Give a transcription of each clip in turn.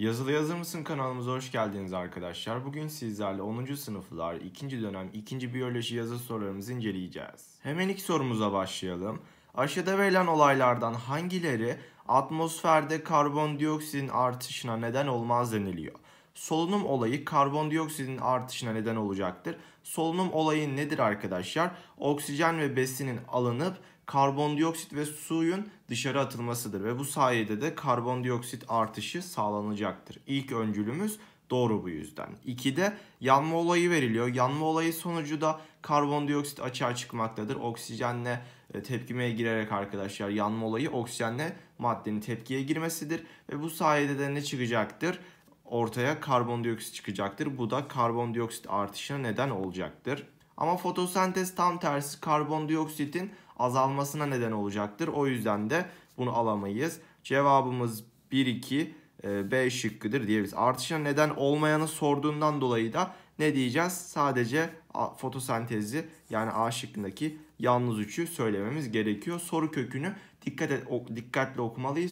Yazılı Yazır mısın kanalımıza hoş geldiniz arkadaşlar. Bugün sizlerle 10. sınıflar 2. dönem 2. biyoloji yazı sorularımızı inceleyeceğiz. Hemen ilk sorumuza başlayalım. Aşağıda verilen olaylardan hangileri atmosferde karbondioksitin artışına neden olmaz deniliyor? Solunum olayı karbondioksitin artışına neden olacaktır. Solunum olayı nedir arkadaşlar? Oksijen ve besinin alınıp karbondioksit ve suyun dışarı atılmasıdır ve bu sayede de karbondioksit artışı sağlanacaktır. İlk öncülümüz doğru bu yüzden. 2'de yanma olayı veriliyor. Yanma olayı sonucu da karbondioksit açığa çıkmaktadır. Oksijenle e, tepkimeye girerek arkadaşlar yanma olayı oksijenle maddenin tepkiye girmesidir ve bu sayede de ne çıkacaktır? Ortaya karbondioksit çıkacaktır. Bu da karbondioksit artışına neden olacaktır. Ama fotosentez tam tersi karbondioksitin azalmasına neden olacaktır. O yüzden de bunu alamayız. Cevabımız 1, 2, e, B şıkkıdır diyebiliriz. Artışa neden olmayanı sorduğundan dolayı da ne diyeceğiz? Sadece fotosentezi yani A şıkkındaki yalnız üçü söylememiz gerekiyor. Soru kökünü dikkat et, dikkatle okumalıyız.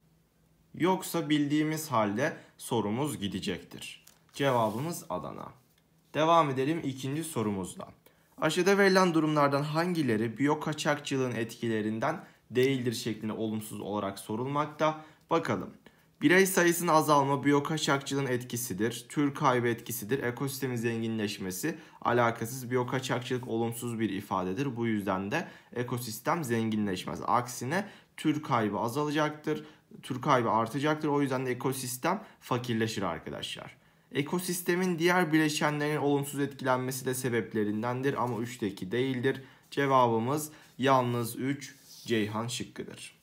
Yoksa bildiğimiz halde sorumuz gidecektir. Cevabımız Adana. Devam edelim ikinci sorumuzdan. Aşağıda verilen durumlardan hangileri biyokaçakçılığın etkilerinden değildir şeklinde olumsuz olarak sorulmakta. Bakalım. Birey sayısının azalma biyokaçakçılığın etkisidir. Tür kaybı etkisidir. Ekosistemin zenginleşmesi alakasız biyokaçakçılık olumsuz bir ifadedir. Bu yüzden de ekosistem zenginleşmez. Aksine tür kaybı azalacaktır. Tür kaybı artacaktır. O yüzden de ekosistem fakirleşir arkadaşlar. Ekosistemin diğer bileşenlerin olumsuz etkilenmesi de sebeplerindendir ama 3'teki değildir. Cevabımız yalnız 3 Ceyhan şıkkıdır.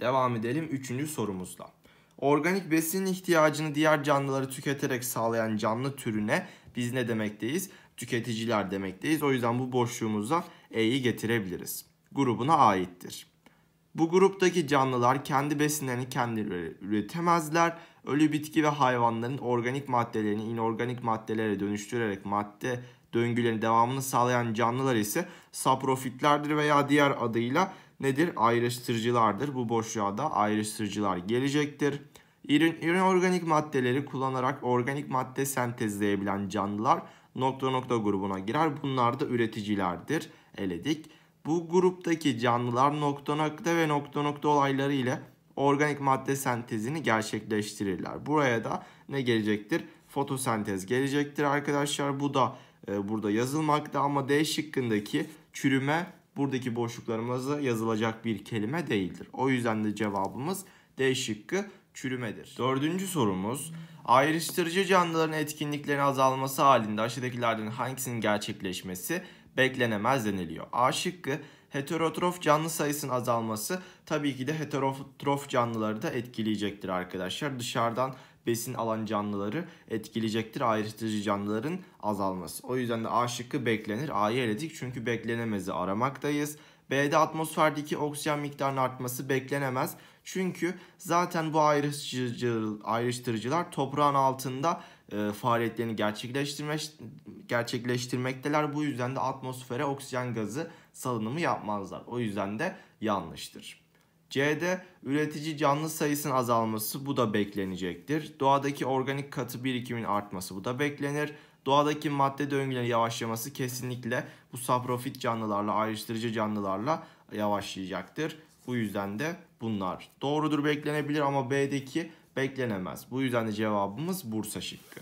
Devam edelim 3. sorumuzla. Organik besin ihtiyacını diğer canlıları tüketerek sağlayan canlı türüne biz ne demekteyiz? Tüketiciler demekteyiz. O yüzden bu boşluğumuza E'yi getirebiliriz. Grubuna aittir. Bu gruptaki canlılar kendi besinlerini kendileri üretemezler ölü bitki ve hayvanların organik maddelerini inorganik maddelere dönüştürerek madde döngülerin devamını sağlayan canlılar ise saprofitlerdir veya diğer adıyla nedir? Ayrıştırıcılardır. Bu boşluğa da ayrıştırıcılar gelecektir. İrin, inorganik maddeleri kullanarak organik madde sentezleyebilen canlılar nokta nokta grubuna girer. Bunlar da üreticilerdir. Eledik. Bu gruptaki canlılar nokta nokta ve nokta nokta olayları ile organik madde sentezini gerçekleştirirler. Buraya da ne gelecektir? Fotosentez gelecektir arkadaşlar. Bu da e, burada yazılmakta ama D şıkkındaki çürüme buradaki boşluklarımıza yazılacak bir kelime değildir. O yüzden de cevabımız D şıkkı çürümedir. Dördüncü sorumuz. Ayrıştırıcı canlıların etkinliklerin azalması halinde aşağıdakilerden hangisinin gerçekleşmesi beklenemez deniliyor. A şıkkı heterotrof canlı sayısının azalması tabii ki de heterotrof canlıları da etkileyecektir arkadaşlar. Dışarıdan besin alan canlıları etkileyecektir ayrıştırıcı canlıların azalması. O yüzden de A şıkkı beklenir. A'yı eledik çünkü beklenemezi aramaktayız. B'de atmosferdeki oksijen miktarının artması beklenemez. Çünkü zaten bu ayrıştırıcı, ayrıştırıcılar toprağın altında e, faaliyetlerini gerçekleştirme, gerçekleştirmekteler. Bu yüzden de atmosfere oksijen gazı salınımı yapmazlar. O yüzden de yanlıştır. C'de üretici canlı sayısının azalması bu da beklenecektir. Doğadaki organik katı birikimin artması bu da beklenir. Doğadaki madde döngülerin yavaşlaması kesinlikle bu saprofit canlılarla, ayrıştırıcı canlılarla yavaşlayacaktır. Bu yüzden de bunlar doğrudur beklenebilir ama B'deki beklenemez. Bu yüzden de cevabımız Bursa şıkkı.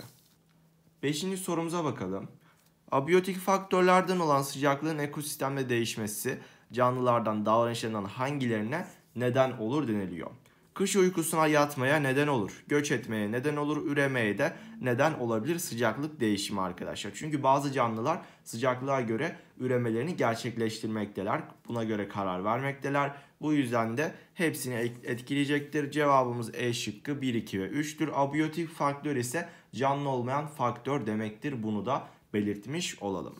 Beşinci sorumuza bakalım abiyotik faktörlerden olan sıcaklığın ekosistemde değişmesi canlılardan davranışlarından hangilerine neden olur deniliyor. Kış uykusuna yatmaya neden olur. Göç etmeye neden olur. Üremeye de neden olabilir sıcaklık değişimi arkadaşlar. Çünkü bazı canlılar sıcaklığa göre üremelerini gerçekleştirmekteler. Buna göre karar vermekteler. Bu yüzden de hepsini etkileyecektir. Cevabımız E şıkkı 1, 2 ve 3'tür. Abiyotik faktör ise canlı olmayan faktör demektir. Bunu da belirtmiş olalım.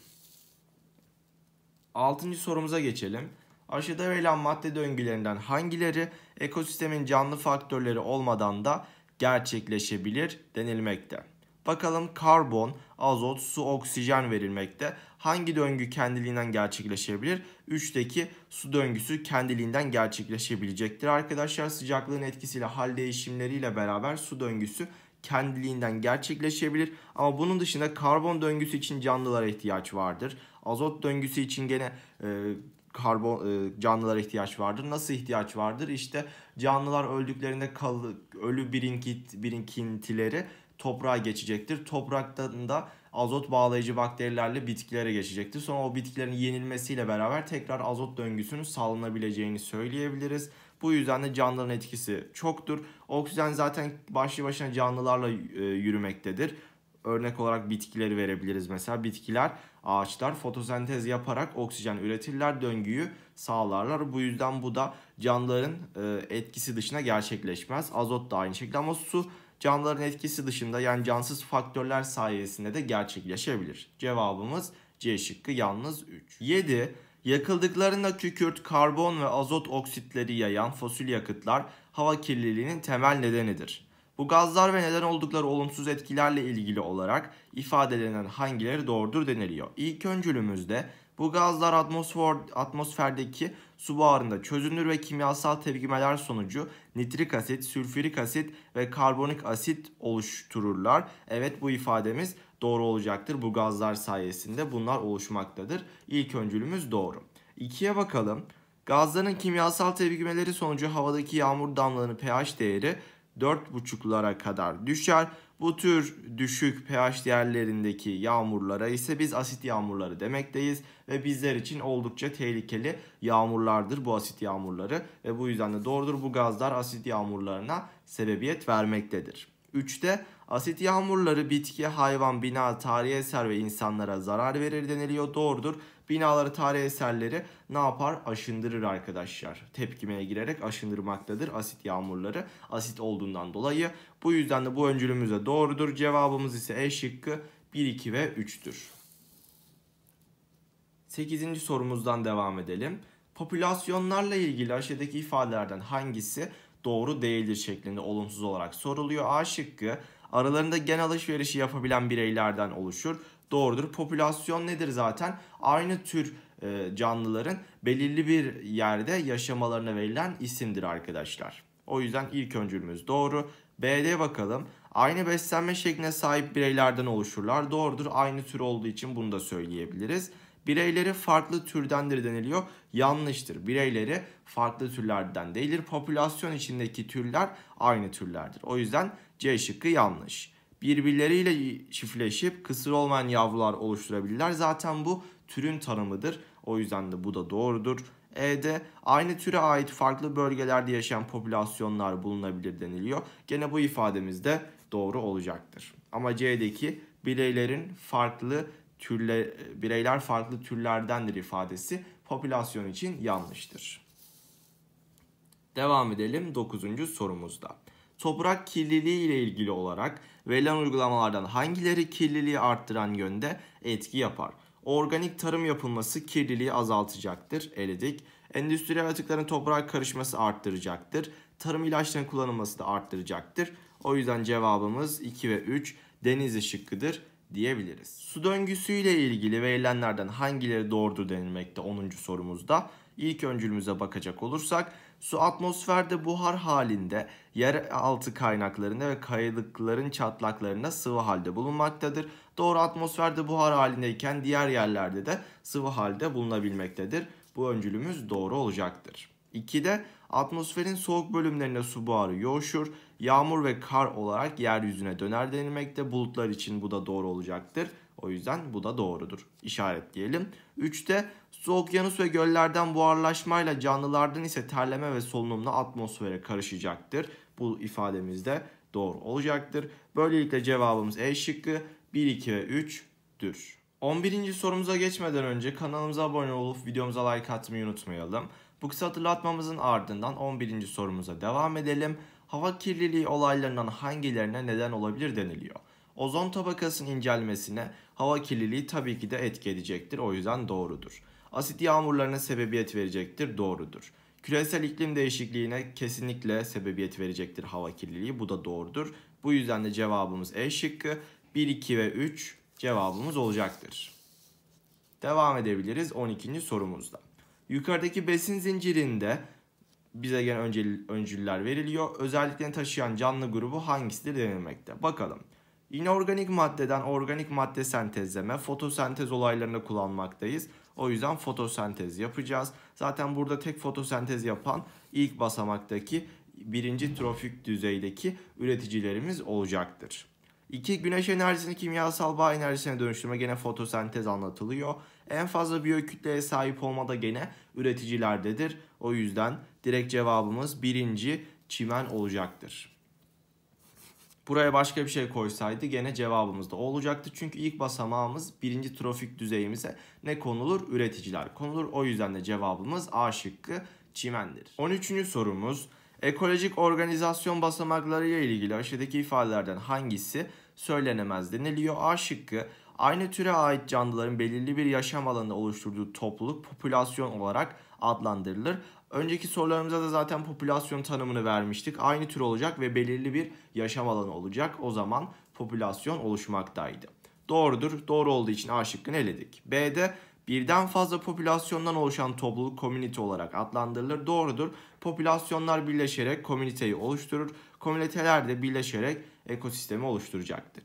Altıncı sorumuza geçelim. Aşağıda verilen madde döngülerinden hangileri ekosistemin canlı faktörleri olmadan da gerçekleşebilir denilmekte. Bakalım karbon, azot, su, oksijen verilmekte. Hangi döngü kendiliğinden gerçekleşebilir? Üçteki su döngüsü kendiliğinden gerçekleşebilecektir. Arkadaşlar sıcaklığın etkisiyle hal değişimleriyle beraber su döngüsü kendiliğinden gerçekleşebilir. Ama bunun dışında karbon döngüsü için canlılara ihtiyaç vardır. Azot döngüsü için gene e, karbon e, canlılara ihtiyaç vardır. Nasıl ihtiyaç vardır? İşte canlılar öldüklerinde kal, ölü birinkit, birinkintileri toprağa geçecektir. Topraktan da azot bağlayıcı bakterilerle bitkilere geçecektir. Sonra o bitkilerin yenilmesiyle beraber tekrar azot döngüsünün sağlanabileceğini söyleyebiliriz. Bu yüzden de canlıların etkisi çoktur. Oksijen zaten başlı başına canlılarla e, yürümektedir. Örnek olarak bitkileri verebiliriz mesela. Bitkiler, ağaçlar fotosentez yaparak oksijen üretirler, döngüyü sağlarlar. Bu yüzden bu da canlıların e, etkisi dışına gerçekleşmez. Azot da aynı şekilde ama su canlıların etkisi dışında yani cansız faktörler sayesinde de gerçekleşebilir. Cevabımız C şıkkı yalnız 3. 7. Yakıldıklarında kükürt, karbon ve azot oksitleri yayan fosil yakıtlar hava kirliliğinin temel nedenidir. Bu gazlar ve neden oldukları olumsuz etkilerle ilgili olarak ifadelenen hangileri doğrudur deniliyor. İlk öncülümüzde bu gazlar atmosfer, atmosferdeki su buharında çözünür ve kimyasal tepkimeler sonucu nitrik asit, sülfürik asit ve karbonik asit oluştururlar. Evet bu ifademiz doğru olacaktır. Bu gazlar sayesinde bunlar oluşmaktadır. İlk öncülümüz doğru. İkiye bakalım. Gazların kimyasal tepkimeleri sonucu havadaki yağmur damlalarının pH değeri 4,5'lara kadar düşer. Bu tür düşük pH değerlerindeki yağmurlara ise biz asit yağmurları demekteyiz ve bizler için oldukça tehlikeli yağmurlardır bu asit yağmurları ve bu yüzden de doğrudur bu gazlar asit yağmurlarına sebebiyet vermektedir. 3'te asit yağmurları bitki, hayvan, bina, tarihi eser ve insanlara zarar verir deniliyor. Doğrudur. Binaları, tarihi eserleri ne yapar? Aşındırır arkadaşlar. Tepkimeye girerek aşındırmaktadır asit yağmurları. Asit olduğundan dolayı. Bu yüzden de bu öncülümüz de doğrudur. Cevabımız ise E şıkkı 1, 2 ve 3'tür. 8. sorumuzdan devam edelim. Popülasyonlarla ilgili aşağıdaki ifadelerden hangisi doğru değildir şeklinde olumsuz olarak soruluyor. A şıkkı aralarında gen alışverişi yapabilen bireylerden oluşur. Doğrudur. Popülasyon nedir zaten? Aynı tür e, canlıların belirli bir yerde yaşamalarına verilen isimdir arkadaşlar. O yüzden ilk öncülümüz doğru. B'de bakalım. Aynı beslenme şekline sahip bireylerden oluşurlar. Doğrudur. Aynı tür olduğu için bunu da söyleyebiliriz. Bireyleri farklı türdendir deniliyor. Yanlıştır. Bireyleri farklı türlerden değildir. Popülasyon içindeki türler aynı türlerdir. O yüzden C şıkkı yanlış. Birbirleriyle çiftleşip kısır olmayan yavrular oluşturabilirler. Zaten bu türün tanımıdır. O yüzden de bu da doğrudur. E'de aynı türe ait farklı bölgelerde yaşayan popülasyonlar bulunabilir deniliyor. Gene bu ifademiz de doğru olacaktır. Ama C'deki bireylerin farklı türle, bireyler farklı türlerdendir ifadesi popülasyon için yanlıştır. Devam edelim 9. sorumuzda. Toprak kirliliği ile ilgili olarak verilen uygulamalardan hangileri kirliliği arttıran yönde etki yapar? Organik tarım yapılması kirliliği azaltacaktır. Eledik. Endüstriyel atıkların toprak karışması arttıracaktır. Tarım ilaçlarının kullanılması da arttıracaktır. O yüzden cevabımız 2 ve 3 deniz şıkkıdır diyebiliriz. Su döngüsüyle ilgili verilenlerden hangileri doğrudur denilmekte 10. sorumuzda. İlk öncülümüze bakacak olursak su atmosferde buhar halinde yeraltı kaynaklarında ve kayalıkların çatlaklarında sıvı halde bulunmaktadır. Doğru atmosferde buhar halindeyken diğer yerlerde de sıvı halde bulunabilmektedir. Bu öncülümüz doğru olacaktır. 2'de atmosferin soğuk bölümlerine su buharı yoğuşur. Yağmur ve kar olarak yeryüzüne döner denilmekte. Bulutlar için bu da doğru olacaktır. O yüzden bu da doğrudur. İşaretleyelim. 3'te su okyanus ve göllerden buharlaşmayla canlılardan ise terleme ve solunumla atmosfere karışacaktır. Bu ifademiz de doğru olacaktır. Böylelikle cevabımız E şıkkı 1, 2 ve 3'dür. 11. sorumuza geçmeden önce kanalımıza abone olup videomuza like atmayı unutmayalım. Bu kısa hatırlatmamızın ardından 11. sorumuza devam edelim. Hava kirliliği olaylarından hangilerine neden olabilir deniliyor. Ozon tabakasının incelmesine hava kirliliği tabii ki de etki edecektir. O yüzden doğrudur. Asit yağmurlarına sebebiyet verecektir. Doğrudur. Küresel iklim değişikliğine kesinlikle sebebiyet verecektir hava kirliliği. Bu da doğrudur. Bu yüzden de cevabımız E şıkkı 1, 2 ve 3 cevabımız olacaktır. Devam edebiliriz 12. sorumuzda. Yukarıdaki besin zincirinde bize gelen öncül, öncüller veriliyor. Özelliklerini taşıyan canlı grubu hangisidir denilmekte. Bakalım. Yine organik maddeden organik madde sentezleme, fotosentez olaylarını kullanmaktayız. O yüzden fotosentez yapacağız. Zaten burada tek fotosentez yapan ilk basamaktaki birinci trofik düzeydeki üreticilerimiz olacaktır. 2. Güneş enerjisini kimyasal bağ enerjisine dönüştürme gene fotosentez anlatılıyor. En fazla biyokütleye sahip olma da gene üreticilerdedir. O yüzden direkt cevabımız birinci çimen olacaktır. Buraya başka bir şey koysaydı gene cevabımız da olacaktı. Çünkü ilk basamağımız birinci trofik düzeyimize ne konulur? Üreticiler konulur. O yüzden de cevabımız A şıkkı çimendir. 13. sorumuz Ekolojik organizasyon basamaklarıyla ilgili aşağıdaki ifadelerden hangisi söylenemez deniliyor? A şıkkı aynı türe ait canlıların belirli bir yaşam alanı oluşturduğu topluluk popülasyon olarak adlandırılır. Önceki sorularımızda da zaten popülasyon tanımını vermiştik. Aynı tür olacak ve belirli bir yaşam alanı olacak. O zaman popülasyon oluşmaktaydı. Doğrudur. Doğru olduğu için A şıkkını eledik. B'de Birden fazla popülasyondan oluşan topluluk komünite olarak adlandırılır. Doğrudur. Popülasyonlar birleşerek komüniteyi oluşturur. Komüniteler de birleşerek ekosistemi oluşturacaktır.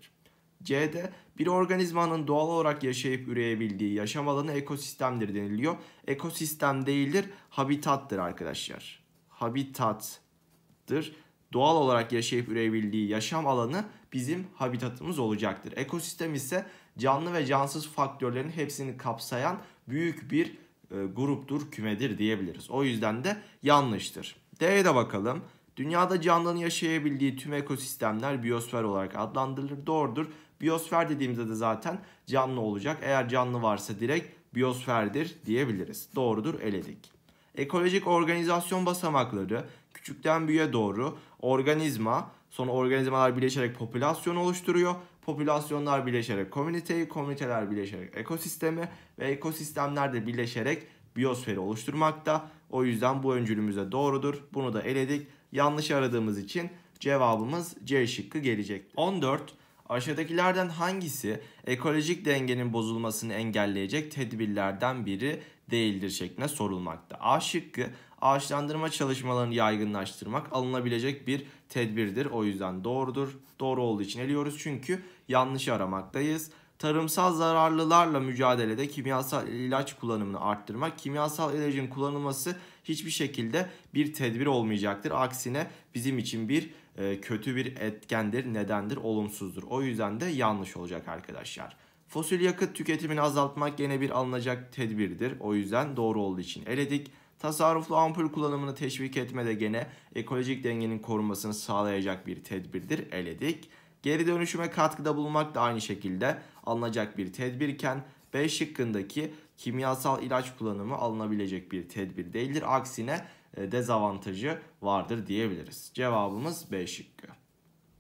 C'de bir organizmanın doğal olarak yaşayıp üreyebildiği yaşam alanı ekosistemdir deniliyor. Ekosistem değildir, habitattır arkadaşlar. Habitattır. Doğal olarak yaşayıp üreyebildiği yaşam alanı bizim habitatımız olacaktır. Ekosistem ise canlı ve cansız faktörlerin hepsini kapsayan büyük bir e, gruptur, kümedir diyebiliriz. O yüzden de yanlıştır. D'ye de bakalım. Dünyada canlının yaşayabildiği tüm ekosistemler biyosfer olarak adlandırılır. Doğrudur. Biyosfer dediğimizde de zaten canlı olacak. Eğer canlı varsa direkt biyosferdir diyebiliriz. Doğrudur eledik. Ekolojik organizasyon basamakları küçükten büyüğe doğru organizma sonra organizmalar birleşerek popülasyon oluşturuyor popülasyonlar birleşerek komüniteyi, komüniteler birleşerek ekosistemi ve ekosistemler de birleşerek biyosferi oluşturmakta. O yüzden bu öncülümüze doğrudur. Bunu da eledik. Yanlış aradığımız için cevabımız C şıkkı gelecek. 14. Aşağıdakilerden hangisi ekolojik dengenin bozulmasını engelleyecek tedbirlerden biri değildir şeklinde sorulmakta. A şıkkı ağaçlandırma çalışmalarını yaygınlaştırmak alınabilecek bir tedbirdir. O yüzden doğrudur. Doğru olduğu için eliyoruz çünkü yanlış aramaktayız. Tarımsal zararlılarla mücadelede kimyasal ilaç kullanımını arttırmak, kimyasal ilacın kullanılması hiçbir şekilde bir tedbir olmayacaktır. Aksine bizim için bir e, kötü bir etkendir, nedendir, olumsuzdur. O yüzden de yanlış olacak arkadaşlar. Fosil yakıt tüketimini azaltmak yine bir alınacak tedbirdir. O yüzden doğru olduğu için eledik. Tasarruflu ampul kullanımını teşvik etme de gene ekolojik dengenin korunmasını sağlayacak bir tedbirdir eledik. Geri dönüşüme katkıda bulunmak da aynı şekilde alınacak bir tedbirken B şıkkındaki kimyasal ilaç kullanımı alınabilecek bir tedbir değildir. Aksine e, dezavantajı vardır diyebiliriz. Cevabımız B şıkkı.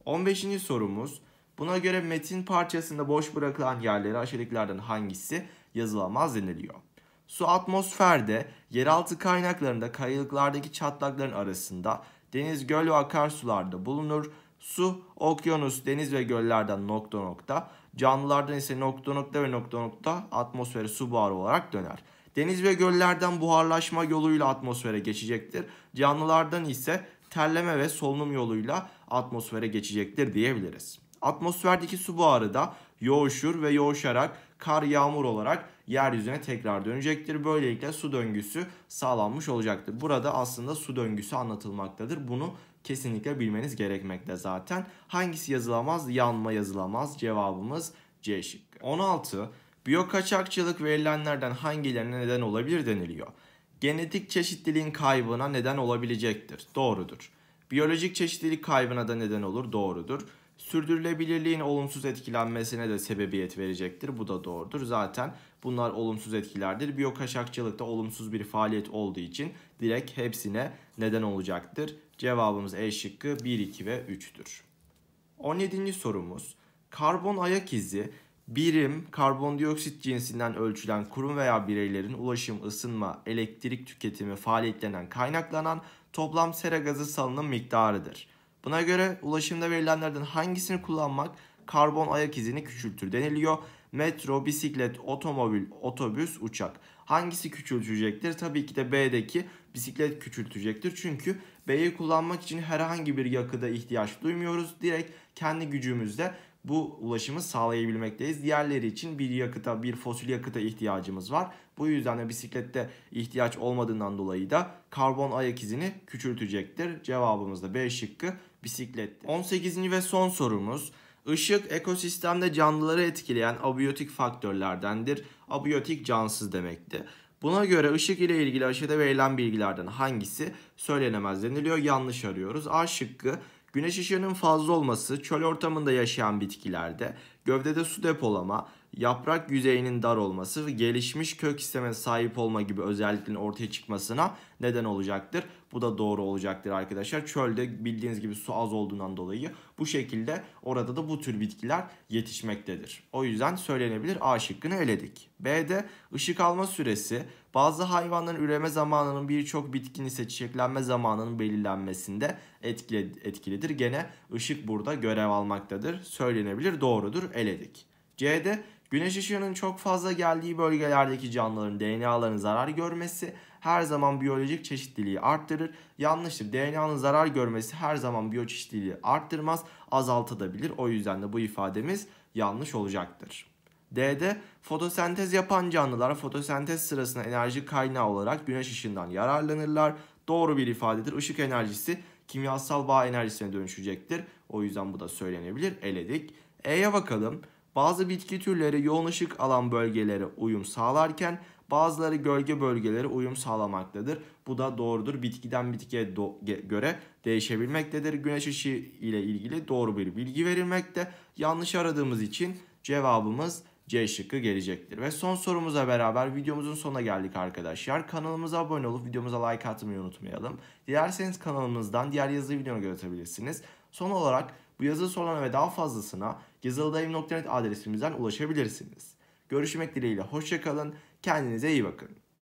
15. sorumuz. Buna göre metin parçasında boş bırakılan yerleri aşağıdakilerden hangisi yazılamaz deniliyor? Su atmosferde, yeraltı kaynaklarında kayalıklardaki çatlakların arasında, deniz, göl ve akarsularda bulunur. Su, okyanus, deniz ve göllerden nokta nokta, canlılardan ise nokta nokta ve nokta nokta atmosfere su buharı olarak döner. Deniz ve göllerden buharlaşma yoluyla atmosfere geçecektir. Canlılardan ise terleme ve solunum yoluyla atmosfere geçecektir diyebiliriz. Atmosferdeki su buharı da yoğuşur ve yoğuşarak kar yağmur olarak yeryüzüne tekrar dönecektir. Böylelikle su döngüsü sağlanmış olacaktır. Burada aslında su döngüsü anlatılmaktadır. Bunu kesinlikle bilmeniz gerekmekte zaten. Hangisi yazılamaz? Yanma yazılamaz. Cevabımız C şıkkı. 16. Biyokaçakçılık verilenlerden hangilerine neden olabilir deniliyor. Genetik çeşitliliğin kaybına neden olabilecektir. Doğrudur. Biyolojik çeşitlilik kaybına da neden olur. Doğrudur sürdürülebilirliğin olumsuz etkilenmesine de sebebiyet verecektir. Bu da doğrudur. Zaten bunlar olumsuz etkilerdir. Biyokaşakçılık olumsuz bir faaliyet olduğu için direkt hepsine neden olacaktır. Cevabımız E şıkkı 1, 2 ve 3'tür. 17. sorumuz. Karbon ayak izi birim karbondioksit cinsinden ölçülen kurum veya bireylerin ulaşım, ısınma, elektrik tüketimi faaliyetlerinden kaynaklanan toplam sera gazı salınım miktarıdır. Buna göre ulaşımda verilenlerden hangisini kullanmak karbon ayak izini küçültür deniliyor. Metro, bisiklet, otomobil, otobüs, uçak. Hangisi küçültecektir? Tabii ki de B'deki bisiklet küçültecektir. Çünkü B'yi kullanmak için herhangi bir yakıda ihtiyaç duymuyoruz. Direkt kendi gücümüzle bu ulaşımı sağlayabilmekteyiz. Diğerleri için bir yakıta, bir fosil yakıta ihtiyacımız var. Bu yüzden de bisiklette ihtiyaç olmadığından dolayı da karbon ayak izini küçültecektir. Cevabımız da B şıkkı bisikletti. 18. ve son sorumuz. Işık ekosistemde canlıları etkileyen abiyotik faktörlerdendir. Abiyotik cansız demekti. Buna göre ışık ile ilgili aşağıda verilen bilgilerden hangisi söylenemez deniliyor? Yanlış arıyoruz. A şıkkı Güneş ışığının fazla olması çöl ortamında yaşayan bitkilerde gövdede su depolama, yaprak yüzeyinin dar olması ve gelişmiş kök sisteme sahip olma gibi özelliklerin ortaya çıkmasına neden olacaktır. Bu da doğru olacaktır arkadaşlar. Çölde bildiğiniz gibi su az olduğundan dolayı bu şekilde orada da bu tür bitkiler yetişmektedir. O yüzden söylenebilir A şıkkını eledik. B'de ışık alma süresi bazı hayvanların üreme zamanının birçok bitkinin ise çiçeklenme zamanının belirlenmesinde etkili, etkilidir. Gene ışık burada görev almaktadır. Söylenebilir doğrudur eledik. C'de güneş ışığının çok fazla geldiği bölgelerdeki canlıların DNA'larının zarar görmesi her zaman biyolojik çeşitliliği arttırır. Yanlıştır. DNA'nın zarar görmesi her zaman biyoçeşitliliği arttırmaz, azaltabilir. O yüzden de bu ifademiz yanlış olacaktır. D'de fotosentez yapan canlılar fotosentez sırasında enerji kaynağı olarak güneş ışığından yararlanırlar. Doğru bir ifadedir. Işık enerjisi kimyasal bağ enerjisine dönüşecektir. O yüzden bu da söylenebilir. Eledik. E'ye bakalım. Bazı bitki türleri yoğun ışık alan bölgelere uyum sağlarken bazıları gölge bölgelere uyum sağlamaktadır. Bu da doğrudur. Bitkiden bitkiye göre değişebilmektedir. Güneş ışığı ile ilgili doğru bir bilgi verilmekte. Yanlış aradığımız için cevabımız C şıkkı gelecektir. Ve son sorumuza beraber videomuzun sonuna geldik arkadaşlar. Kanalımıza abone olup videomuza like atmayı unutmayalım. Dilerseniz kanalımızdan diğer yazılı videonu görebilirsiniz. Son olarak bu yazılı sorularına ve daha fazlasına yazılıdayım.net adresimizden ulaşabilirsiniz. Görüşmek dileğiyle hoşçakalın, kendinize iyi bakın.